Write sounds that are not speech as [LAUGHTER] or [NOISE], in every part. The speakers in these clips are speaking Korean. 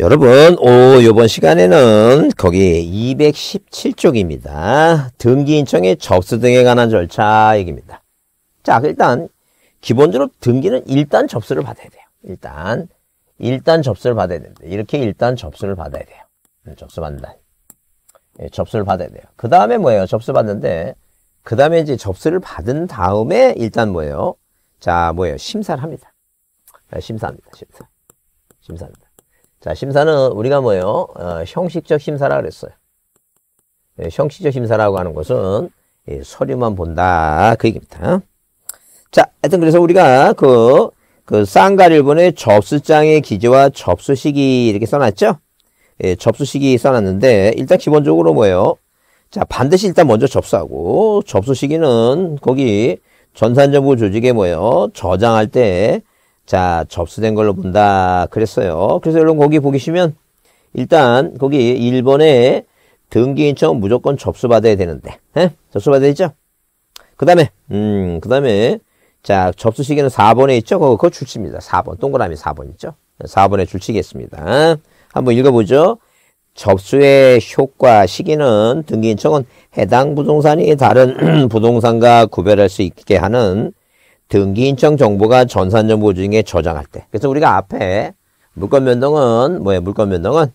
여러분, 오, 요번 시간에는 거기 217쪽입니다. 등기 인청의 접수 등에 관한 절차 얘기입니다. 자, 일단, 기본적으로 등기는 일단 접수를 받아야 돼요. 일단, 일단 접수를 받아야 됩니다. 이렇게 일단 접수를 받아야 돼요. 네, 접수 받는다. 예, 접수를 받아야 돼요. 그 다음에 뭐예요? 접수 받는데, 그 다음에 이제 접수를 받은 다음에 일단 뭐예요? 자, 뭐예요? 심사를 합니다. 네, 심사합니다. 심사. 심사합니다. 자, 심사는 우리가 뭐예요? 어, 형식적 심사라 그랬어요. 예, 형식적 심사라고 하는 것은 예, 서류만 본다 그 얘기입니다. 자, 하여튼 그래서 우리가 그, 그 쌍가일본의 접수장의 기재와 접수 시기 이렇게 써놨죠? 예, 접수 시기 써놨는데 일단 기본적으로 뭐예요? 자, 반드시 일단 먼저 접수하고 접수 시기는 거기 전산정보 조직에 뭐예요? 저장할 때 자, 접수된 걸로 본다. 그랬어요. 그래서 여러분 거기 보시면 일단 거기 1번에 등기인청 무조건 접수받아야 되는데. 에? 예? 접수받아야 되죠? 그 다음에, 음, 그 다음에, 자, 접수 시기는 4번에 있죠? 그거, 그거 출치입니다. 4번. 동그라미 4번 있죠? 4번에 출치겠습니다. 한번 읽어보죠. 접수의 효과 시기는 등기인청은 해당 부동산이 다른 [CLEARS THROAT] 부동산과 구별할 수 있게 하는 등기인청 정보가 전산정보 중에 저장할 때. 그래서 우리가 앞에 물건 변동은 뭐예요? 물건 변동은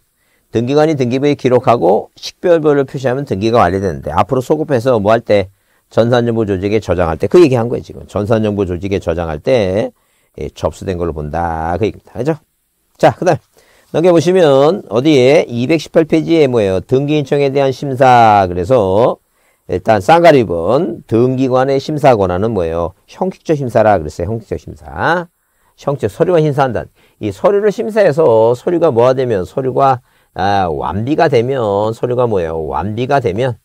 등기관이 등기부에 기록하고 식별별을 표시하면 등기가 완료되는데 앞으로 소급해서 뭐 할 때 전산정보 조직에 저장할 때 그 얘기한 거예요 지금 전산정보 조직에 저장할 때 예, 접수된 걸로 본다 그 얘기입니다 그죠 자 그다음 넘겨보시면 어디에 218페이지에 뭐예요 등기인청에 대한 심사 그래서 일단 쌍가립은 등기관의 심사 권한은 뭐예요? 형식적 심사라 그랬어요. 형식적 심사. 형식 서류만 심사한다. 이 서류를 심사해서 서류가 뭐가 되면 서류가 아, 완비가 되면 서류가 뭐예요? 완비가 되면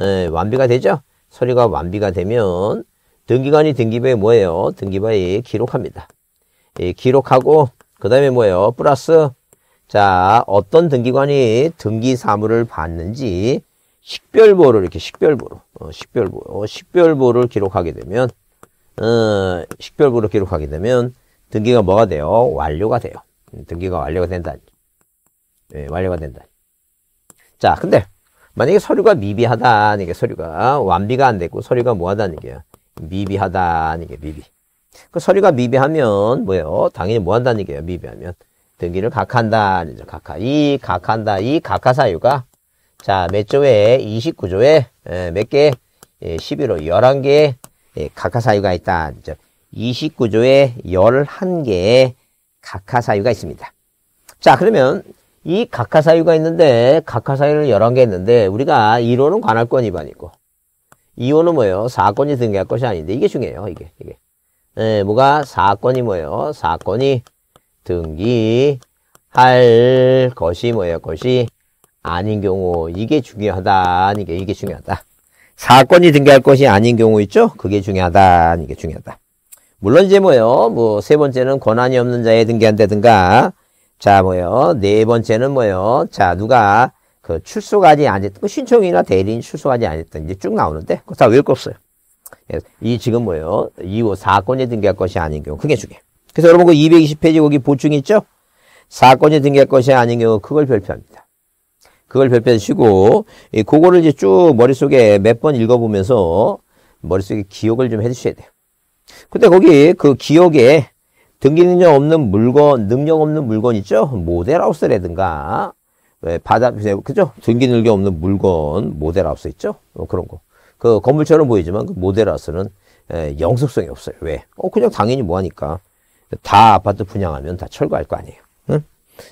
에, 예, 완비가 되죠? 서류가 완비가 되면 등기관이 등기부에 뭐예요? 등기부에 기록합니다. 예, 기록하고 그 다음에 뭐예요? 플러스 자 어떤 등기관이 등기 사무를 받는지 식별보를 이렇게 식별보로 어, 식별보 어, 식별보를 기록하게 되면 어, 식별보를 기록하게 되면 등기가 뭐가 돼요? 완료가 돼요. 음, 등기가 완료가 된다. 예, 완료가 된다. 자, 근데 만약에 서류가 미비하다는 게 서류가 완비가 안 됐고 서류가 뭐하다는 게요 미비하다는 게 미비. 그 서류가 미비하면 뭐예요? 당연히 뭐한다는 게요 미비하면 등기를 각한다는 거 각하. 이 각한다. 이 각하 사유가 자, 몇 조에 29조에 예, 몇 개? 11호 예, 11개의 예, 각하사유가 있다. 29조에 11개의 각하사유가 있습니다. 자, 그러면 이 각하사유가 있는데 각하사유는 11개 있는데 우리가 1호는 관할권 위반이고 2호는 뭐예요? 사건이 등기할 것이 아닌데 이게 중요해요. 이게 이게 네, 뭐가 사건이 뭐예요? 사건이 등기할 것이 뭐예요? 것이 아닌 경우 이게 중요하다 이게 이게 중요하다 사건이 등기할 것이 아닌 경우 있죠 그게 중요하다 이게 중요하다 물론 이제 뭐요 뭐 세 번째는 권한이 없는 자에 등기한다든가 자 뭐요 네 번째는 뭐요 자 누가 그 출소까지 안 했던 신청이나 대리인 출소까지 안 했던 이제 쭉 나오는데 그거 다 외울 거 없어요 이 지금 뭐요 2호 사건이 등기할 것이 아닌 경우 그게 중요해 그래서 여러분 그 220페이지 거기 보충 있죠 사건이 등기할 것이 아닌 경우 그걸 별표합니다 그걸 별빼시고 그거를 이제 쭉 머릿속에 몇 번 읽어보면서 머릿속에 기억을 좀 해주셔야 돼요. 근데 거기 그 기억에 등기 능력 없는 물건, 능력 없는 물건 있죠? 모델하우스라든가 예, 바다, 그죠? 등기 능력 없는 물건, 모델하우스 있죠? 어, 그런 거. 그 건물처럼 보이지만 그 모델하우스는 에, 예, 영속성이 없어요. 왜? 어, 그냥 당연히 뭐 하니까. 다 아파트 분양하면 다 철거할 거 아니에요. 응?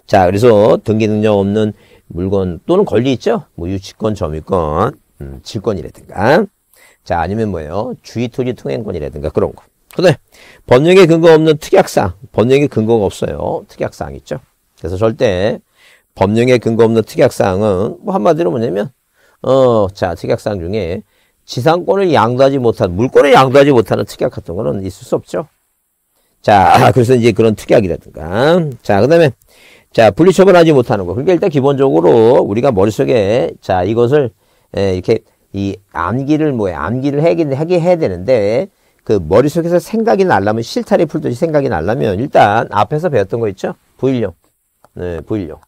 자, 그래서 등기 능력 없는 물건 또는 권리 있죠? 뭐 유치권, 점유권, 음, 질권이라든가. 자, 아니면 뭐예요? 주의토지 통행권이라든가 그런 거. 근데 법령에 근거 없는 특약사항, 법령에 근거가 없어요. 특약사항 있죠. 그래서 절대 법령에 근거 없는 특약사항은 뭐 한마디로 뭐냐면 어, 자, 특약사항 중에 지상권을 양도하지 못한, 물권을 양도하지 못하는 특약 같은 거는 있을 수 없죠. 자, [LAUGHS] 그래서 이제 그런 특약이라든가. 자, 그 다음에 자, 분리 처분하지 못하는 거. 그러니까 일단 기본적으로 우리가 머릿속에 자, 이것을 에, 이렇게 이 암기를 뭐야? 암기를 하긴 하게 해야 되는데 그 머릿속에서 생각이 날라면 실타래 풀듯이 생각이 날라면 일단 앞에서 배웠던 거 있죠? 부일용. 네, 부일용.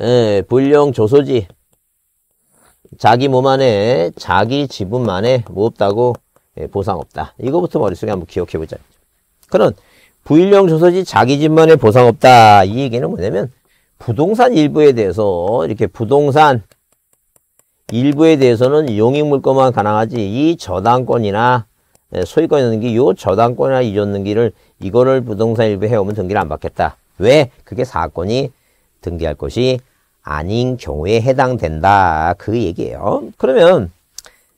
예, 부일용 조소지. 자기 몸 안에 자기 지분만에 뭐 없다고 예, 보상 없다. 이거부터 머릿속에 한번 기억해 보자. 그런 부일령 조서지 자기 집만의 보상 없다. 이 얘기는 뭐냐면 부동산 일부에 대해서 이렇게 부동산 일부에 대해서는 용익물권만 가능하지 이 저당권이나 예, 소유권 이 있는기 요 저당권이나 이전등기를 이거를 부동산 일부에 해오면 등기를 안 받겠다. 왜? 그게 사건이 등기할 것이 아닌 경우에 해당된다. 그 얘기예요. 그러면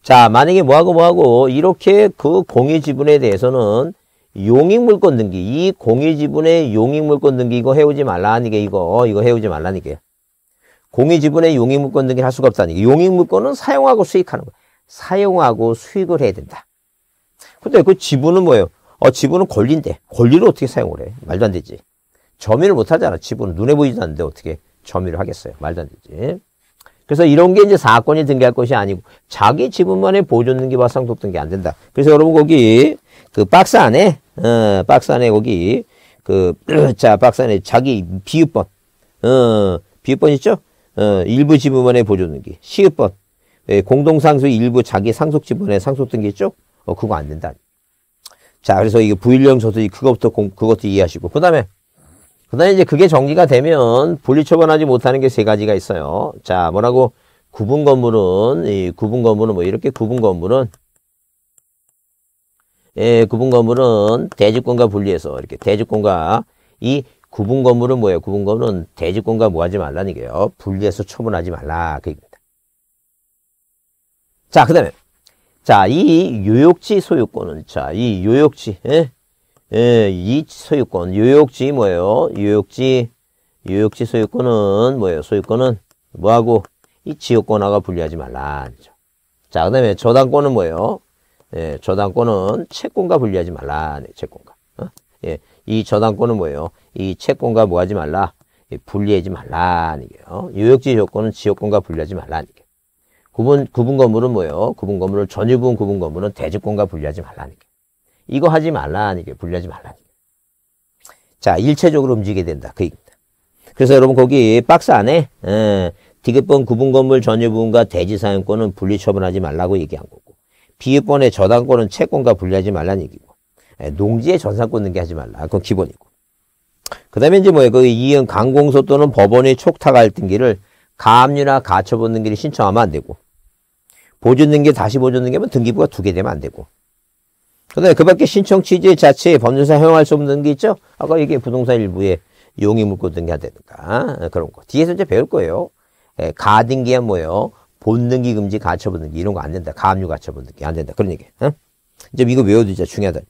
자 만약에 뭐하고 뭐하고 이렇게 그 공유 지분에 대해서는 용익물권 등기 이 공유지분의 용익물권 등기 이거 해오지 말라니까 이거 이거 해오지 말라니까 공유지분의 용익물권 등기 할 수가 없다니까 용익물권은 사용하고 수익하는 거야 사용하고 수익을 해야 된다 근데 그 지분은 뭐예요 어 지분은 권리인데 권리를 어떻게 사용을 해 말도 안 되지 점유를 못 하잖아 지분은 눈에 보이지도 않는데 어떻게 점유를 하겠어요 말도 안 되지 그래서 이런 게 이제 사건이 등기할 것이 아니고 자기 지분만의 보존등기 발상 돕등기안 된다 그래서 여러분 거기 그 박스 안에 어, 박스 안에 거기 그 자 [CLEARS THROAT] 박스 안에 자기 비읍번 어, 비읍번 있죠? 어, 일부 지분의 보조등기 시읍번 예, 공동상속 일부 자기 상속 지분의 상속 등기 있죠? 어, 그거 안 된다. 자, 그래서 이게 부일령 소득이 그것부터 공, 그것도 이해하시고 그 다음에 그 다음에 이제 그게 정리가 되면 분리 처분하지 못하는 게 세 가지가 있어요. 자, 뭐라고 구분 건물은 이 구분 건물은 뭐 이렇게 구분 건물은 예, 구분 건물은 대지권과 분리해서 이렇게 대지권과 이 구분 건물은 뭐예요? 구분 건물은 대지권과 뭐 하지 말라는 게요. 분리해서 처분하지 말라. 그 얘기입니다. 자, 그 다음에. 자, 이유역지 소유권은, 자, 이유역지 예? 예, 이 소유권, 유역지 뭐예요? 유역지유역지 소유권은 뭐예요? 소유권은 뭐하고 이 지역권하고 분리하지 말라. 그죠. 자, 그 다음에 저당권은 뭐예요? 예, 저당권은 채권과 분리하지 말라. 네, 채권과. 어? 예, 이 저당권은 뭐예요? 이 채권과 뭐 하지 말라? 예, 분리하지 말라. 네, 이게요. 유역지 조건은 지역권과 분리하지 말라. 네, 이게. 구분, 구분 건물은 뭐예요? 구분 건물을 전유분 구분 건물은 대주권과 분리하지 말라. 이게. 이거 하지 말라. 이게 분리하지 말라. 이게. 자, 일체적으로 움직이게 된다. 그 얘기입니다. 그래서 여러분 거기 박스 안에 에, 예, 디귿번 구분 건물 전유분과 대지사용권은 분리 처분하지 말라고 얘기한 거고. 비유권의 저당권은 채권과 분리하지 말라는 얘기고 예, 농지에전산권 등기하지 말라. 그건 기본이고. 그 다음에 이제 뭐예요. 그 이은 강공소 또는 법원의 촉탁할 등기를 가압류나 가처분 등기를 신청하면 안 되고 보존 등기 다시 보존 등기면 등기부가 두 개 되면 안 되고 그 다음에 그 밖에 신청 취지 자체에 법률상 허용할 수 없는 등기 있죠? 아까 이게 부동산 일부에 용의물건 등기하다든가 아, 그런 거. 뒤에서 이제 배울 거예요. 예, 가등기야 뭐예요? 본등기 금지, 가처분 등기 이런 거 안 된다. 가압류 가처분 등기 안 된다. 그런 얘기. 어? 이제 이거 외워두자. 중요하다.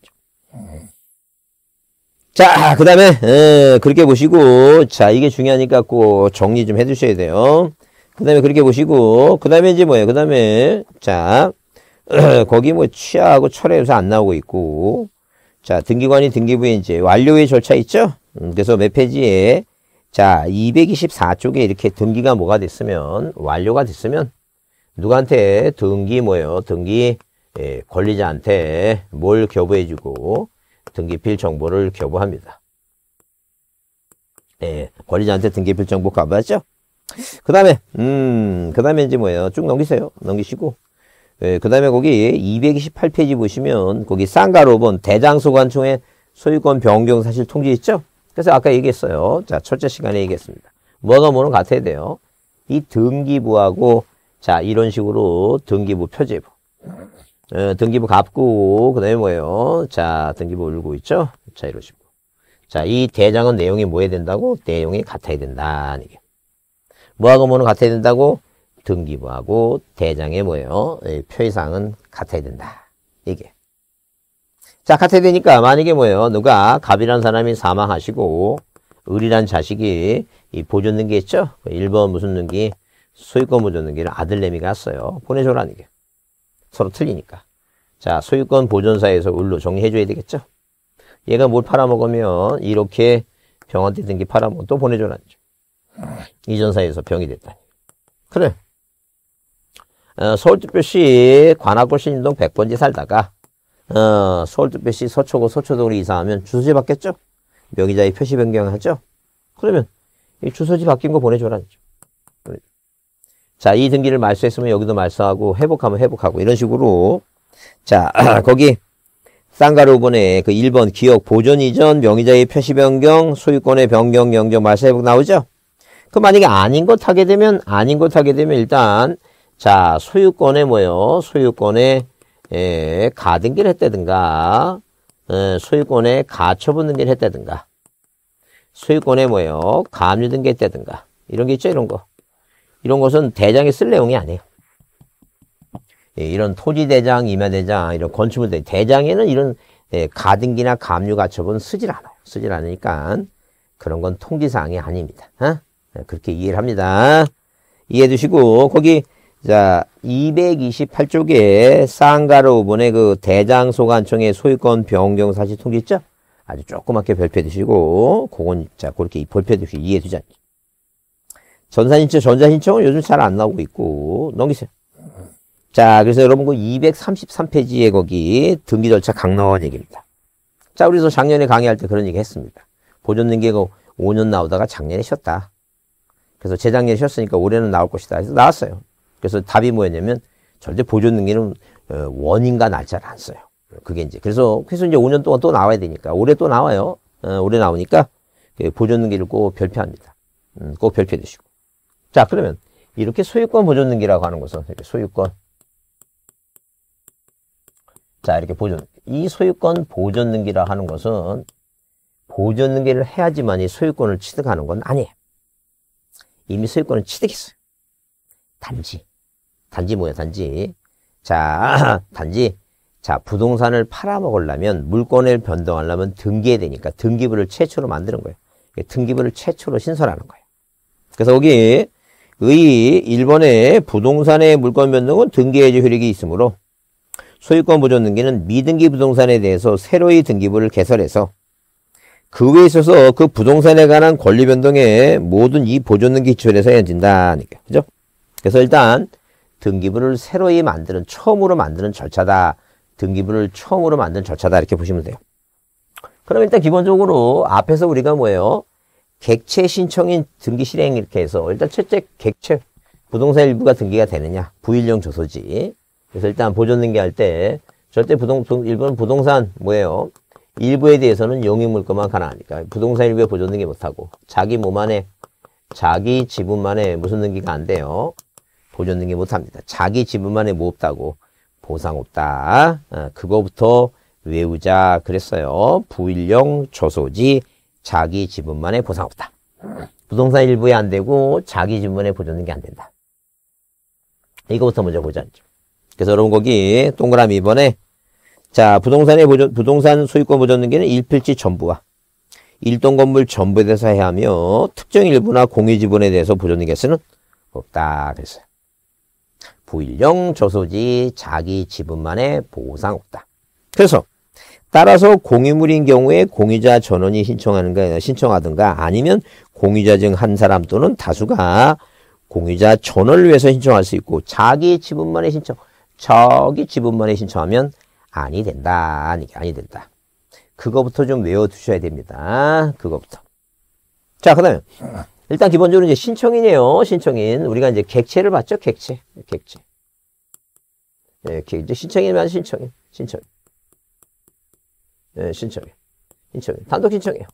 자, 그 다음에 어, 그렇게 보시고 자 이게 중요하니까 꼭 정리 좀 해두셔야 돼요. 그 다음에 그렇게 보시고 그 다음에 이제 뭐예요? 그 다음에 자 [CLEARS THROAT] 거기 뭐 취하하고 철회유사 안 나오고 있고 자 등기관이 등기부에 이제 완료의 절차 있죠? 음, 그래서 몇 페이지에 자 224쪽에 이렇게 등기가 뭐가 됐으면 완료가 됐으면 누구한테 등기 뭐예요? 등기 예, 권리자한테 뭘 교부해주고 등기필 정보를 교부합니다. 예, 권리자한테 등기필 정보 가봤죠? 그 다음에 음, 그 다음에 이제 뭐예요? 쭉 넘기세요. 넘기시고 예, 그 다음에 거기 228페이지 보시면 거기 쌍가로본 대장소관총의 소유권 변경 사실 통지 있죠? 그래서 아까 얘기했어요. 자, 첫째 시간에 얘기했습니다. 뭐가 뭐는 같아야 돼요. 이 등기부하고 자, 이런 식으로 등기부 표제부. 어, 등기부 갚고, 그 다음에 뭐예요? 자, 등기부 울고 있죠? 자, 이런 식으로. 자, 이 대장은 내용이 뭐 해야 된다고? 내용이 같아야 된다. 이게. 뭐하고 뭐는 같아야 된다고? 등기부하고 대장의 뭐예요? 표의사항은 같아야 된다. 이게. 자, 같아야 되니까 만약에 뭐예요? 누가 갑이라는 사람이 사망하시고 을이란 자식이 이 보존 등기 있죠? 1번 무슨 등기? 소유권 을존는 길은 아들내미가 했어요. 보내줘라는 게. 서로 틀리니까. 자, 소유권 보존사에서 을로 정리해줘야 되겠죠? 얘가 뭘 팔아먹으면 이렇게 병원대 등게 팔아먹으면 또 보내줘라는 죠 이전사에서 병이 됐다 그래. 어, 서울특별시 관악구 신림동 100번지 살다가 어, 서울특별시 서초구 서초동으로 이사하면 주소지 바뀌었죠? 명의자의 표시 변경하죠? 그러면 이 주소지 바뀐 거 보내줘라는 죠 자, 이 등기를 말소했으면 여기도 말소하고 회복하면 회복하고 이런 식으로 자, [CLEARS THROAT] 거기 쌍가루 분의 그 1번 기억 보존 이전 명의자의 표시 변경 소유권의 변경 영정 말소 회복 나오죠? 그 만약에 아닌 것 하게 되면 아닌 것 하게 되면 일단 자, 소유권에 뭐요? 소유권에 예, 가등기를 했다든가 예, 소유권에 가처분 등기를 했다든가 소유권에 뭐요? 감유 등기 했다든가 이런 게 있죠, 이런 거. 이런 것은 대장에 쓸 내용이 아니에요. 예, 이런 토지대장, 임야대장, 이런 건축물 대장, 대장에는 이런 예, 가등기나 감류 가처분 쓰질 않아요. 쓰질 않으니까 그런 건 통지사항이 아닙니다. 어? 예, 그렇게 이해를 합니다. 이해해 주시고 거기 자 228쪽에 쌍가로 우본의 그 대장 소관청의 소유권 변경 사실 통지 있죠? 아주 조그맣게 별표해 주시고 그건 자 그렇게 별표해 주시고 이해해 주지 않죠. 전산인증, 전자신청은 요즘 잘 안 나오고 있고 넘기세요. 자, 그래서 여러분 그 233페이지에 거기 등기 절차 강론 얘기입니다. 자, 우리도 작년에 강의할 때 그런 얘기 했습니다. 보존 등기가 5년 나오다가 작년에 쉬었다. 그래서 재작년에 쉬었으니까 올해는 나올 것이다. 그서 나왔어요. 그래서 답이 뭐였냐면 절대 보존 등기는 어, 원인과 날짜를 안 써요. 그게 이제 그래서 그래서 이제 5년 동안 또 나와야 되니까 올해 또 나와요. 어, 올해 나오니까 그 보존 등기를 꼭 별표합니다. 음, 꼭 별표해 주시고. 자, 그러면 이렇게 소유권 보존등기라고 하는 것은 이렇게 소유권. 자, 이렇게 보존. 이 소유권 보존등기라 고 하는 것은 보존등기를 해야지만 이 소유권을 취득하는 건 아니에요. 이미 소유권을 취득했어요. 단지. 단지 뭐야, 단지. 자, [CLEARS THROAT] 단지. 자, 부동산을 팔아먹으려면 물건을 변동하려면 등기해야 되니까 등기부를 최초로 만드는 거예요. 등기부를 최초로 신설하는 거예요. 그래서 여기 의 일본의 부동산의 물권 변동은 등기해제 효력이 있으므로 소유권 보존 등기는 미등기 부동산에 대해서 새로이 등기부를 개설해서 그 외에 있어서 그 부동산에 관한 권리 변동에 모든 이 보존 등기 기준에서 헤어진다. 그러니까. 그죠? 그래서 일단 등기부를 새로이 만드는 처음으로 만드는 절차다. 등기부를 처음으로 만든 절차다 이렇게 보시면 돼요. 그럼 일단 기본적으로 앞에서 우리가 뭐예요? 객체 신청인 등기 실행 이렇게 해서 일단 첫째 객체 부동산 일부가 등기가 되느냐 부일령 조소지 그래서 일단 보존등기 할 때 절대 부동 일부는 부동산 뭐예요 일부에 대해서는 용익물건만 가능하니까 부동산 일부에 보존등기 못하고 자기 몸안에 자기 지분만에 무슨 등기가 안 돼요 보존등기 못합니다 자기 지분만에 뭐 없다고 보상 없다 어, 그거부터 외우자 그랬어요 부일령 조소지 자기 지분만의 보상 없다. 부동산 일부에 안 되고 자기 지분에 보존된 게안 된다. 이거부터 먼저 보자. 그래서 여러분 거기 동그라미 2번에 자 부동산의 보존, 부동산 소유권 보존등기는 일필지 전부와 일동 건물 전부에 대해서 해야 하며 특정 일부나 공유 지분에 대해서 보존등기에는 없다 그랬어요. 부일령 저소지 자기 지분만의 보상 없다. 그래서 따라서 공유물인 경우에 공유자 전원이 신청하는가, 신청하든가 아니면 공유자 중 한 사람 또는 다수가 공유자 전원을 위해서 신청할 수 있고 자기 지분만의 신청, 저기 지분만의 신청하면 아니 된다. 아니, 아니 된다. 그거부터 좀 외워두셔야 됩니다. 그거부터. 자, 그 다음에. 일단 기본적으로 이제 신청인이에요. 신청인. 우리가 이제 객체를 봤죠? 객체. 객체. 이렇게 예, 이제 신청인만 신청인. 신청인. 네, 신청이요. 신청 단독 신청이요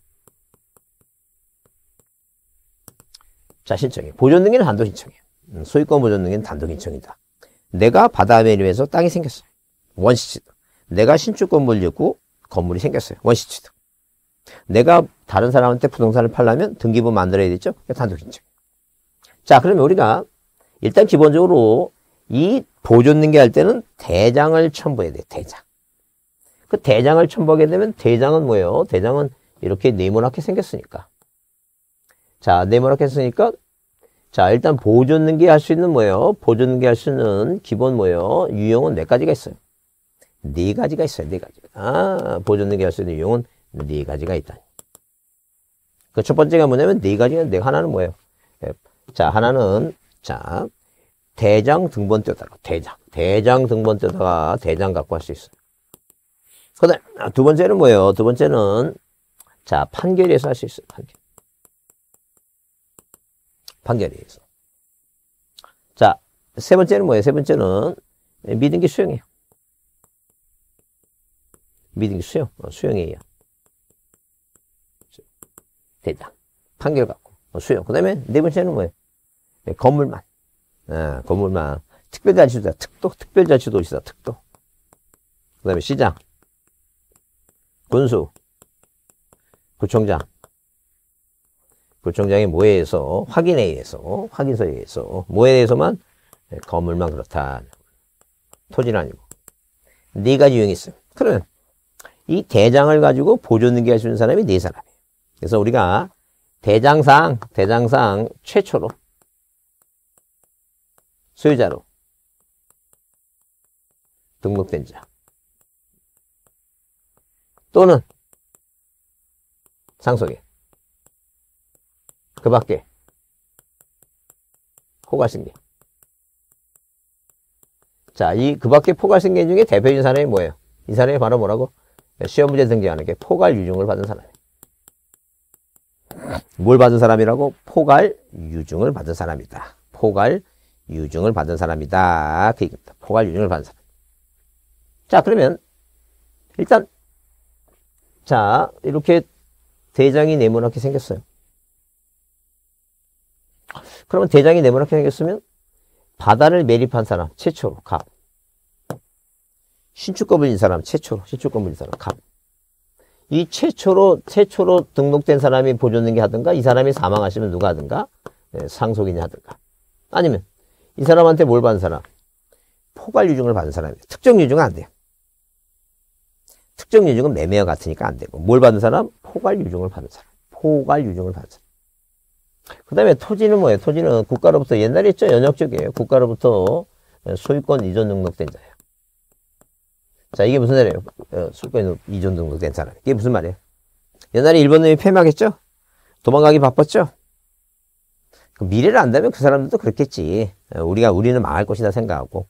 자, 신청이 보존 등기는 단독 신청이요 음, 소유권 보존 등기는 단독 신청이다. 내가 바다 메뉴에서 땅이 생겼어요. 원시취득. 내가 신축 건물 짓고 건물이 생겼어요. 원시취득. 내가 다른 사람한테 부동산을 팔려면 등기부 만들어야 되죠. 단독 신청. 자, 그러면 우리가 일단 기본적으로 이 보존 등기할 때는 대장을 첨부해야 돼. 대장. 그 대장을 첨부하게 되면 대장은 뭐예요? 대장은 이렇게 네모나게 생겼으니까. 자, 네모나게 했으니까 자, 일단 보존능계 할 수 있는 뭐예요? 보존능계 할 수 있는 기본 뭐예요? 유형은 몇 네 가지가 있어요? 네 가지가 있어요, 네가지 아, 보존능계 할 수 있는 유형은 네 가지가 있다. 그 첫 번째가 뭐냐면 네 가지가 네 하나는 뭐예요? 예, 자, 하나는 자, 대장 등본 떼다가 대장. 대장 등본 떼다가 대장 갖고 할 수 있어요. 그 다음, 아, 두 번째는 뭐예요? 두 번째는, 자, 판결에서 할 수 있어요, 판결. 판결에서. 자, 세 번째는 뭐예요? 세 번째는, 믿은 게수용이요 믿은 게 수용, 어, 수용이요 됐다. 판결 갖고, 어, 수용. 그 다음에 네 번째는 뭐예요? 네, 건물만. 아, 건물만. 특별자치도시다. 특도, 특별자치도시다. 특도. 그 다음에 시장. 군수, 구청장, 구청장의 뭐에 의해서, 확인에 의해서, 확인서에 의해서, 모에 대해서만 네, 건물만 그렇다. 토지는 아니고. 네가유행했어요 그러면 이 대장을 가지고 보존등기 할수있는 사람이 네 사람이에요. 그래서 우리가 대장상, 대장상 최초로 소유자로 등록된 자. 또는 상속에 그 밖에 포괄신경 자, 이 그 밖에 포괄신경 중에 대표적인 사람이 뭐예요? 이 사람이 바로 뭐라고? 시험 문제 등재하는 게 포괄 유증을 받은 사람이에요. 뭘 받은 사람이라고? 포괄 유증을 받은 사람이다. 포괄 유증을 받은 사람이다. 그 얘기입니다. 포괄 유증을 받은 사람. 자, 그러면 일단 자, 이렇게 대장이 네모나게 생겼어요. 그러면 대장이 네모나게 생겼으면 바다를 매립한 사람 최초로 갑. 신축건물인 사람 최초로 신축건물인 사람 갑. 이 최초로 최초로 등록된 사람이 보존등기 하든가 이 사람이 사망하시면 누가 하든가 예, 상속인이 하든가 아니면 이 사람한테 뭘 받은 사람 포괄 유증을 받은 사람이 특정 유증은 안 돼요. 특정 유증은 매매와 같으니까 안 되고 뭘 받은 사람? 포괄 유증을 받는 사람. 포괄 유증을 받는 사람. 그 다음에 토지는 뭐예요? 토지는 국가로부터 옛날에 있죠? 연역적이에요. 국가로부터 소유권 이전 등록된 자예요. 자 이게 무슨 말이에요? 어, 소유권 이전 등록된 사람. 이게 무슨 말이에요? 옛날에 일본놈이 패막했죠 도망가기 바빴죠? 그 미래를 안다면 그 사람들도 그렇겠지. 어, 우리가 우리는 망할 것이다 생각하고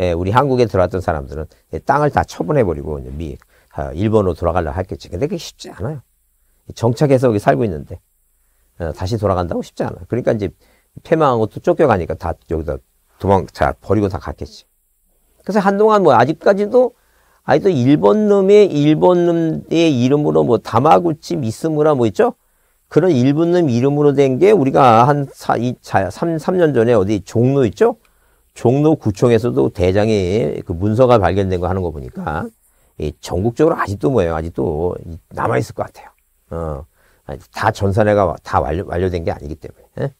예, 우리 한국에 들어왔던 사람들은 예, 땅을 다 처분해버리고 미 아, 일본으로 돌아가려고 했겠지. 근데 그게 쉽지 않아요. 정착해서 여기 살고 있는데 어, 다시 돌아간다고 쉽지 않아요. 그러니까 이제 패망하고 또 쫓겨가니까 다 여기다 도망 자 버리고 다 갔겠지. 그래서 한동안 뭐 아직까지도 아직도 일본 놈의 일본 놈의 이름으로 뭐 다마구치 미스무라 뭐 있죠? 그런 일본 놈 이름으로 된 게 우리가 한 4, 2, 3, 3년 전에 어디 종로 있죠? 종로 구청에서도 대장이 그 문서가 발견된 거 하는 거 보니까 이 전국적으로 아직도 뭐예요? 아직도 남아 있을 것 같아요. 어, 다 전산회가 다 완료, 완료된 게 아니기 때문에 예?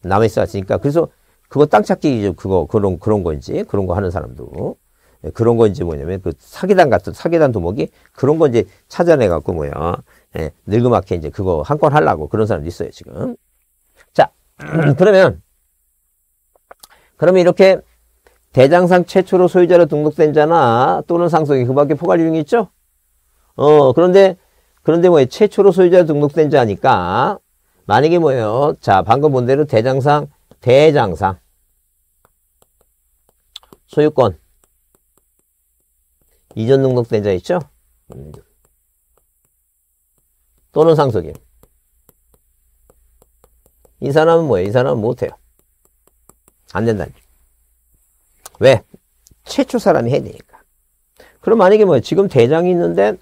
남아 있어왔으니까 그래서 그거 땅 찾기 그거 그런 그런 건지 그런 거 하는 사람도 예, 그런 건지 뭐냐면 그 사기단 같은 사기단 도목이 그런 거 이제 찾아내 갖고 뭐야 예, 늙음악회 이제 그거 한 건 하려고 그런 사람도 있어요 지금. 자 [CLEARS THROAT] 그러면 그러면 이렇게 대장상 최초로 소유자로 등록된 자나 또는 상속인 그 밖에 포괄유형이 있죠? 어 그런데 그런데 뭐예 최초로 소유자로 등록된 자니까 만약에 뭐예요? 자 방금 본 대로 대장상 대장상 소유권 이전 등록된 자 있죠? 음. 또는 상속인 이 사람은 뭐예요? 이 사람은 못해요. 안된다 왜? 최초 사람이 해야 되니까. 그럼 만약에 뭐 지금 대장이 있는데,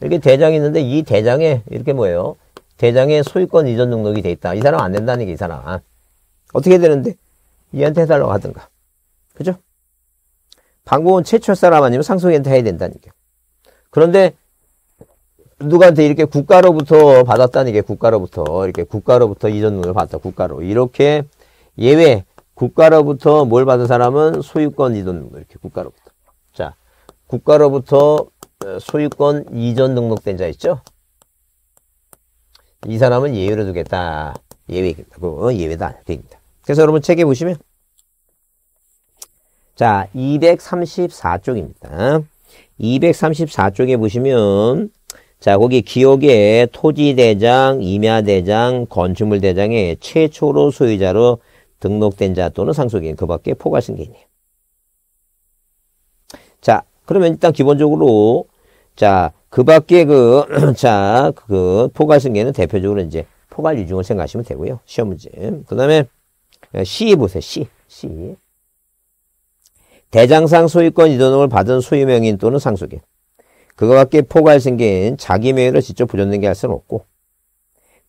이렇게 대장이 있는데, 이 대장에, 이렇게 뭐예요? 대장에 소유권 이전 등록이 돼 있다. 이 사람 안 된다는 게, 이 사람. 아. 어떻게 되는데? 얘한테 해달라고 하든가. 그죠? 방공은 최초 사람 아니면 상속인한테 해야 된다는 게. 그런데, 누구한테 이렇게 국가로부터 받았다는 게 국가로부터 이렇게 국가로부터 이전 등록을 받았다 국가로 이렇게 예외 국가로부터 뭘 받은 사람은 소유권 이전 등록 이렇게 국가로부터 자 국가로부터 소유권 이전 등록된 자 있죠 이 사람은 예외로 두겠다 예외고 그, 어, 예외다 됩니다 그래서 여러분 책에 보시면 자 234쪽입니다 234쪽에 보시면 자 거기 기억에 토지대장 임야대장 건축물대장의 최초로 소유자로 등록된 자 또는 상속인 그 밖에 포괄승계인이에요. 자, 그러면 일단 기본적으로 자, 그 밖에 [CLEARS THROAT] 그, 자, 그, 포괄승계는 대표적으로 이제 포괄유증을 생각하시면 되고요. 시험 문제. 그 다음에 예, C 보세요. C. C. 대장상 소유권 이전을 받은 소유명인 또는 상속인. 그거 밖에 포괄승계 자기 명의로 직접 보존된 게 할 수는 없고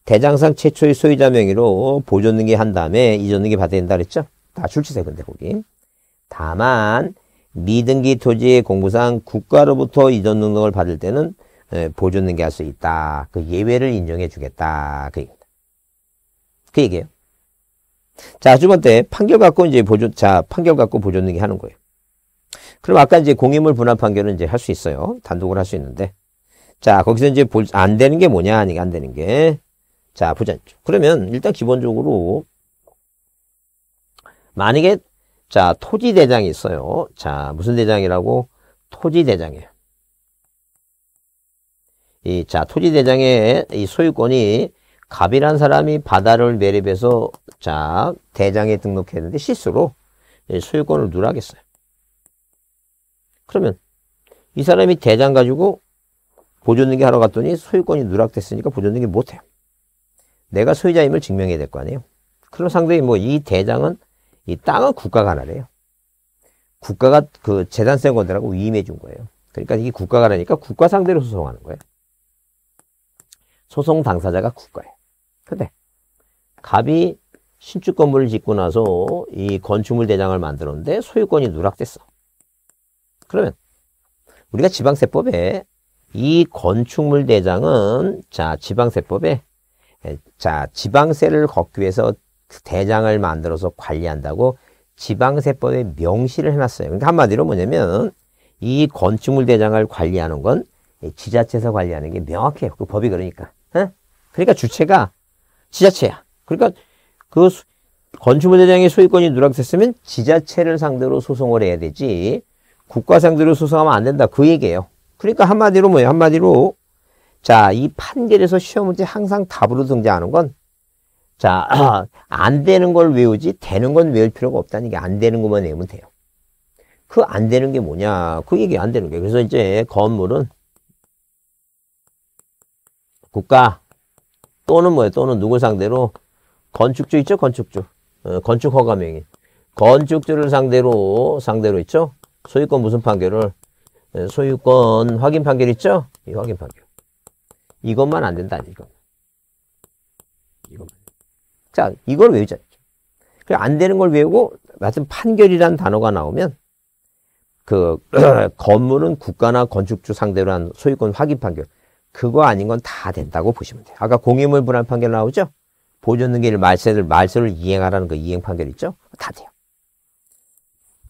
대장상 최초의 소유자 명의로 보존등기한 다음에 이전등기 받아야 된다 그랬죠? 다 출처세 근데 거기. 다만 미등기 토지의 공부상 국가로부터 이전 등록을 받을 때는 보존등기 할 수 있다. 그 예외를 인정해 주겠다. 그 얘기입니다. 그 얘기예요. 자, 두 번째 판결 갖고 이제 보존 자, 판결 갖고 보존등기 하는 거예요. 그럼 아까 이제 공인물 분할 판결은 이제 할 수 있어요. 단독으할수 있는데. 자, 거기서 이제 볼, 안 되는 게 뭐냐, 아니, 안 되는 게. 자, 보자. 그러면 일단 기본적으로 만약에 자, 토지 대장이 있어요. 자, 무슨 대장이라고? 토지 대장이에요. 이 자, 토지 대장의 이 소유권이 갑이란 사람이 바다를 매립해서 자, 대장에 등록했는데 실수로 이 소유권을 누락했어요. 그러면 이 사람이 대장 가지고 보존등기 하러 갔더니 소유권이 누락됐으니까 보존등기 못해요. 내가 소유자임을 증명해야 될 거 아니에요. 그럼 상당히 뭐이 대장은 이 땅은 국가가 하나래요. 국가가 그 재산세 건들하고 위임해 준 거예요. 그러니까 이게 국가가 하니까 국가 상대로 소송하는 거예요. 소송 당사자가 국가예요. 근데 갑이 신축 건물을 짓고 나서 이 건축물 대장을 만들었는데 소유권이 누락됐어. 그러면 우리가 지방세법에 이 건축물 대장은 자 지방세법에 예, 자, 지방세를 걷기 위해서 대장을 만들어서 관리한다고 지방세법에 명시를 해놨어요. 그러니까 한마디로 뭐냐면 이 건축물 대장을 관리하는 건 지자체에서 관리하는 게 명확해요. 그 법이 그러니까. 에? 예? 그러니까 주체가 지자체야. 그러니까 그 수, 건축물 대장의 소유권이 누락됐으면 지자체를 상대로 소송을 해야 되지 국가 상대로 소송하면 안 된다. 그 얘기예요. 그러니까 한마디로 뭐예요? 한마디로 자, 이 판결에서 시험 문제 항상 답으로 등장하는 건 자, [CLEARS THROAT] 안 되는 걸 외우지 되는 건 외울 필요가 없다는 게 안 되는 것만 외우면 돼요. 그 안 되는 게 뭐냐? 그 얘기 안 되는 게. 그래서 이제 건물은 국가 또는 뭐예요? 또는 누구 상대로 건축주 있죠? 건축주. 어, 건축 허가 명의. 건축주를 상대로 상대로 있죠? 소유권 무슨 판결을 예, 소유권 확인 판결 있죠? 이 확인 판결. 이것만 안 된다, 이거. 이것만. 자, 이걸 외우자. 안 되는 걸 외우고, 하여튼 판결이란 단어가 나오면, 그, [CLEARS THROAT] 건물은 국가나 건축주 상대로 한 소유권 확인 판결. 그거 아닌 건 다 된다고 보시면 돼요. 아까 공유물 분할 판결 나오죠? 보존등기를 말세를, 말세를 이행하라는 그 이행 판결 있죠? 다 돼요.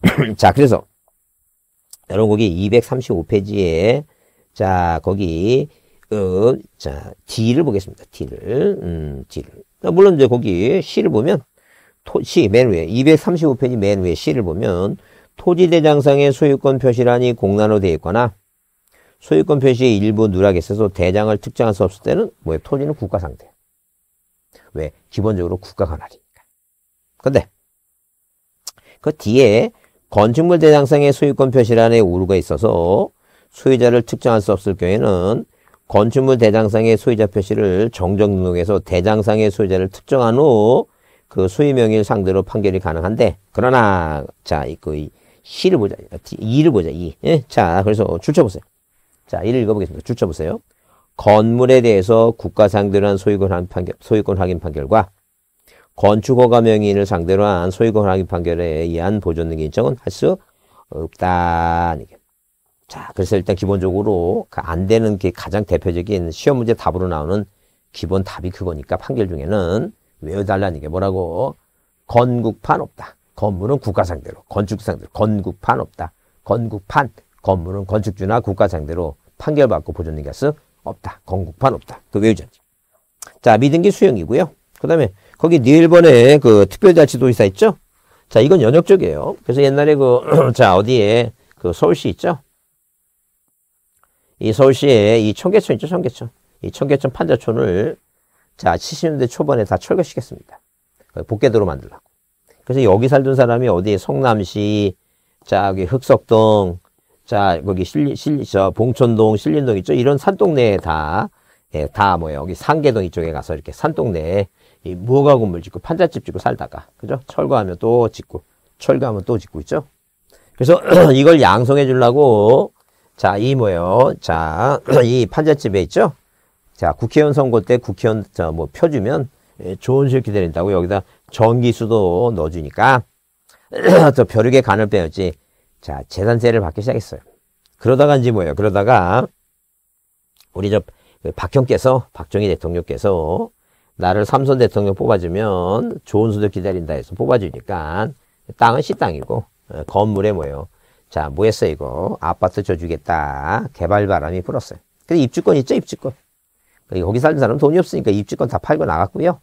[CLEARS THROAT] 자, 그래서, 여러분, 거기 235페이지에, 자, 거기, 어, 자, D를 보겠습니다. D를. 음, D를. 물론 이제 거기 C를 보면, 토, C, 맨 위에, 235편이 맨 위에 C를 보면, 토지대장상의 소유권 표시란이 공란으로 되어 있거나, 소유권 표시의 일부 누락에 있어서 대장을 특정할 수 없을 때는, 뭐예요? 토지는 국가 상태. 왜? 기본적으로 국가 관할이니까. 근데, 그 뒤에 건축물 대장상의 소유권 표시란에 오류가 있어서 소유자를 특정할 수 없을 경우에는 건축물 대장상의 소유자 표시를 정정 등록해서 대장상의 소유자를 특정한 후 그 소유 명의를 상대로 판결이 가능한데 그러나 자, 이거 그, 이시를 보자. E를 보자. E. 예? 자, 그래서 줄쳐 보세요. 자, 이를 읽어 보겠습니다. 줄쳐 보세요. 건물에 대해서 국가 상대로 한 소유권 확인 판결, 소유권 확인 판결과 건축허가 명의인을 상대로 한 소유권 확인 판결에 의한 보존 등기 인정은 할 수 없다. 자, 그래서 일단 기본적으로 그 안 되는 게 가장 대표적인 시험 문제 답으로 나오는 기본 답이 그거니까 판결 중에는 외워달라는 게 뭐라고? 건국판 없다. 건물은 국가상대로, 건축상대로, 건국판 없다. 건국판, 건물은 건축주나 국가상대로 판결받고 보존된 가스 없다. 건국판 없다. 그 외우전지. 자, 미등기 수용이고요. 그 다음에 거기 니일번에 그 특별자치도지사 있죠? 자, 이건 연역적이에요. 그래서 옛날에 그, [CLEARS THROAT] 자, 어디에 그 서울시 있죠? 이 서울시에 이 청계천 있죠, 청계천. 이 청계천 판자촌을 자, 70년대 초반에 다 철거시켰습니다. 복개도로 만들라고. 그래서 여기 살던 사람이 어디에 성남시, 저기 흑석동, 자, 거기 실리, 실리, 저, 봉천동, 신림동 있죠? 이런 산동네에 다, 예, 다 뭐예요. 여기 상계동 이쪽에 가서 이렇게 산동네에 이 무허가 건물 짓고 판자집 짓고 살다가, 그죠? 철거하면 또 짓고, 철거하면 또 짓고 있죠? 그래서 [CLEARS THROAT] 이걸 양성해 주려고 자, 이 뭐예요? 자, [CLEARS THROAT] 이 판잣집에 있죠? 자, 국회의원 선거 때 국회의원 자, 뭐 펴주면 예, 좋은 수실 기다린다고 여기다 전기수도 넣어주니까 또 [CLEARS THROAT] 벼룩의 간을 빼었지. 자, 재산세를 받기 시작했어요. 그러다가 이제 뭐예요? 그러다가 우리 저 그 박형께서 박정희 대통령께서 나를 삼선 대통령 뽑아주면 좋은 수도 기다린다 해서 뽑아주니까 땅은 시땅이고 어, 건물에 뭐예요? 자, 뭐 했어, 이거? 아파트 줘주겠다. 개발 바람이 불었어요. 근데 입주권 있죠, 입주권. 그러니까 거기 살던 사람은 돈이 없으니까 입주권 다 팔고 나갔고요.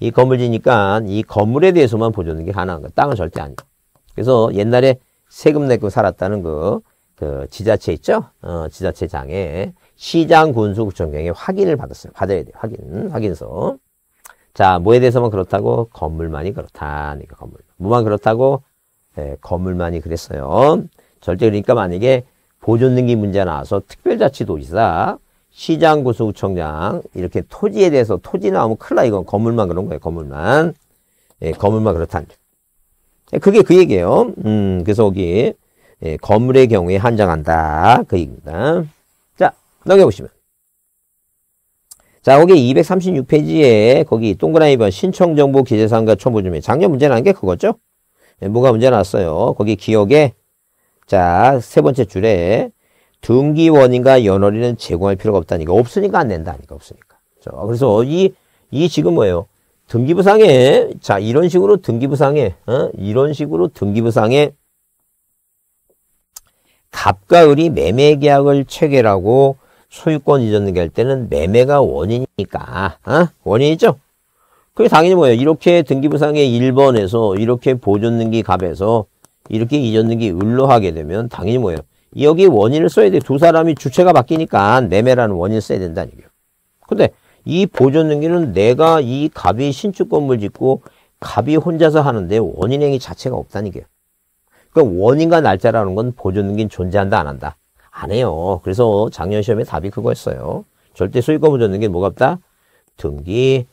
이 건물지니까 이 건물에 대해서만 보조는 게 가능한 거예요. 땅은 절대 아니에요. 그래서 옛날에 세금 내고 살았다는 그, 그 지자체 있죠? 어, 지자체장에 시장 군수 구청장에 확인을 받았어요. 받아야 돼요. 확인, 확인서. 자, 뭐에 대해서만 그렇다고 건물만이 그렇다. 그러니까 건물. 뭐만 그렇다고 예, 건물만이 그랬어요. 절대 그러니까 만약에 보존등기 문제 나와서 특별자치도지사, 시장구수구청장 이렇게 토지에 대해서 토지 나오면 큰일 나 이건 건물만 그런 거예요. 건물만. 예, 건물만 그렇다는 점. 예, 그게 그 얘기예요. 음, 그래서 여기 예, 건물의 경우에 한정한다. 그 얘기입니다. 자, 넘겨보시면. 자, 거기 236페이지에 거기 동그라미 번 신청정보 기재사항과 초보 중에 작년 문제난 게 그거죠? 네, 뭐가 문제 났어요? 거기 기억에 자, 세 번째 줄에 등기 원인과 연월일은 제공할 필요가 없다니까. 없으니까 안 된다니까. 없으니까. 자, 그래서 이, 이 지금 뭐예요? 등기부상에 자, 이런 식으로 등기부상에 어? 이런 식으로 등기부상에 갑과 을이 매매 계약을 체결하고 소유권 이전 등기할 때는 매매가 원인이니까 어? 원인이죠. 그게 당연히 뭐예요? 이렇게 등기부상의 1번에서 이렇게 보존등기 갑에서 이렇게 이전등기 을로 하게 되면 당연히 뭐예요? 여기 원인을 써야 돼. 두 사람이 주체가 바뀌니까 매매라는 원인을 써야 된다는 얘기예요. 근데 이 보존등기는 내가 이 갑이 신축 건물 짓고 갑이 혼자서 하는데 원인행위 자체가 없다는 얘기예요. 그러니까 원인과 날짜라는 건 보존등기는 존재한다 안 한다? 안 해요. 그래서 작년 시험에 답이 그거였어요. 절대 소유권 보존등기는 뭐가 없다? 등기,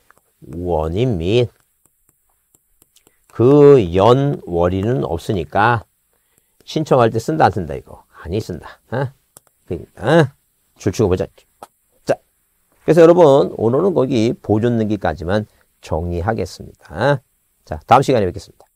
원인 및 그 연월인은 없으니까 신청할 때 쓴다 안 쓴다 이거 아니 쓴다 어? 그러니까, 어? 줄치고 보자 자 그래서 여러분 오늘은 거기 보존 능기까지만 정리하겠습니다 어? 자 다음 시간에 뵙겠습니다